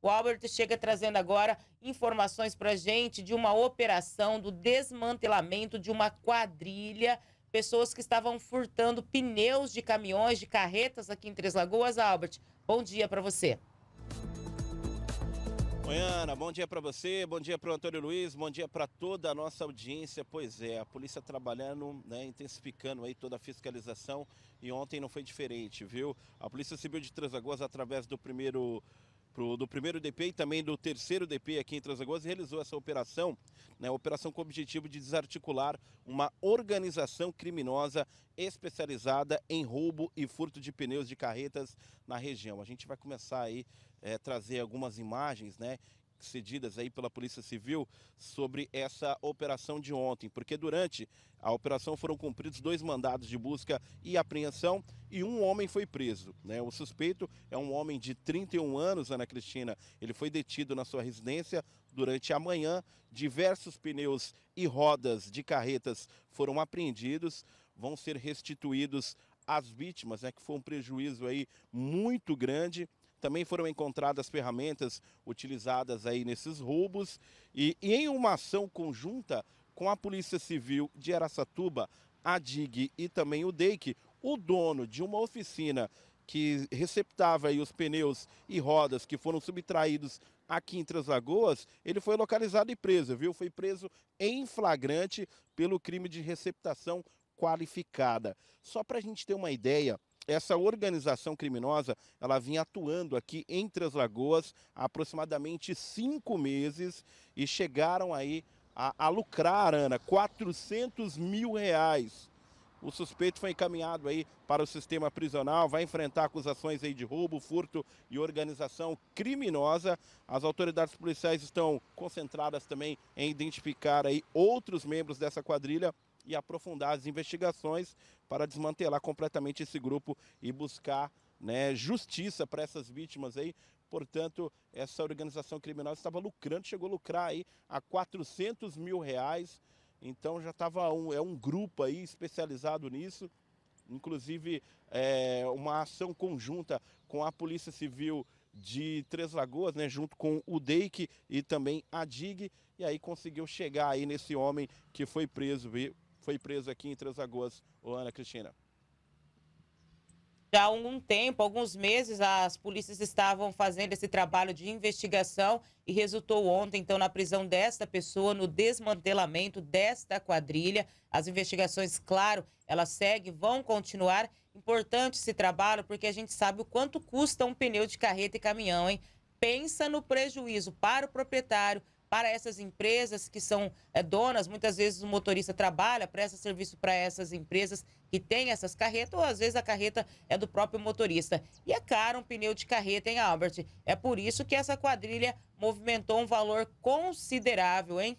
O Albert chega trazendo agora informações para gente de uma operação do desmantelamento de uma quadrilha, pessoas que estavam furtando pneus de caminhões, de carretas aqui em Três Lagoas. Albert, bom dia para você. Oi, Ana, bom dia para você, bom dia para o Antônio Luiz, bom dia para toda a nossa audiência. Pois é, a polícia trabalhando, né, intensificando aí toda a fiscalização e ontem não foi diferente, viu? A Polícia Civil de Três Lagoas através do primeiro pro, do primeiro DP e também do terceiro DP aqui em Transagoas, realizou essa operação, né, operação com o objetivo de desarticular uma organização criminosa especializada em roubo e furto de pneus de carretas na região. A gente vai começar aí é, trazer algumas imagens, né, cedidas aí pela Polícia Civil sobre essa operação de ontem, porque durante a operação foram cumpridos dois mandados de busca e apreensão e um homem foi preso. Né? O suspeito é um homem de 31 anos, Ana Cristina. Ele foi detido na sua residência durante a manhã. Diversos pneus e rodas de carretas foram apreendidos, vão ser restituídos às vítimas, né, que foi um prejuízo aí muito grande. Também foram encontradas ferramentas utilizadas aí nesses roubos e, e em uma ação conjunta com a Polícia Civil de Aracatuba, a DIG e também o DEIC, o dono de uma oficina que receptava aí os pneus e rodas que foram subtraídos aqui em Três ele foi localizado e preso, viu? Foi preso em flagrante pelo crime de receptação qualificada. Só para a gente ter uma ideia, essa organização criminosa ela vinha atuando aqui entre as lagoas há aproximadamente cinco meses e chegaram aí a, a lucrar, Ana, 400 mil reais. O suspeito foi encaminhado aí para o sistema prisional, vai enfrentar acusações aí de roubo, furto e organização criminosa. As autoridades policiais estão concentradas também em identificar aí outros membros dessa quadrilha e aprofundar as investigações para desmantelar completamente esse grupo e buscar né, justiça para essas vítimas aí. Portanto, essa organização criminal estava lucrando, chegou a lucrar aí a 400 mil reais. Então já estava um, é um grupo aí especializado nisso. Inclusive é, uma ação conjunta com a Polícia Civil de Três Lagoas, né, junto com o DEIC e também a DIG, e aí conseguiu chegar aí nesse homem que foi preso foi preso aqui em Três Lagoas. Ô, Ana Cristina. Já há algum tempo, alguns meses, as polícias estavam fazendo esse trabalho de investigação e resultou ontem, então, na prisão desta pessoa, no desmantelamento desta quadrilha. As investigações, claro, elas seguem, vão continuar. Importante esse trabalho, porque a gente sabe o quanto custa um pneu de carreta e caminhão, hein? Pensa no prejuízo para o proprietário, para essas empresas que são é, donas, muitas vezes o motorista trabalha, presta serviço para essas empresas que têm essas carretas, ou às vezes a carreta é do próprio motorista. E é caro um pneu de carreta, hein, Albert? É por isso que essa quadrilha movimentou um valor considerável, hein?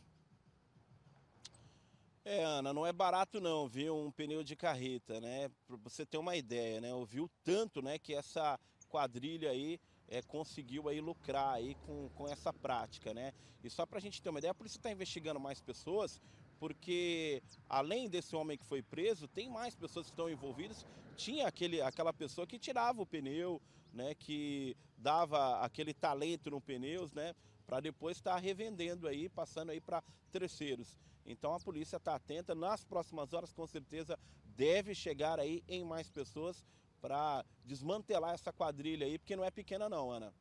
É, Ana, não é barato não, viu? Um pneu de carreta, né? Pra você ter uma ideia, né? ouviu tanto, né, que essa quadrilha aí é, conseguiu aí lucrar aí com, com essa prática, né? E só para a gente ter uma ideia, a polícia está investigando mais pessoas, porque além desse homem que foi preso, tem mais pessoas que estão envolvidas. Tinha aquele, aquela pessoa que tirava o pneu, né, que dava aquele talento no pneus, né, para depois estar tá revendendo aí, passando aí para terceiros. Então a polícia está atenta, nas próximas horas com certeza deve chegar aí em mais pessoas para desmantelar essa quadrilha aí, porque não é pequena não, Ana.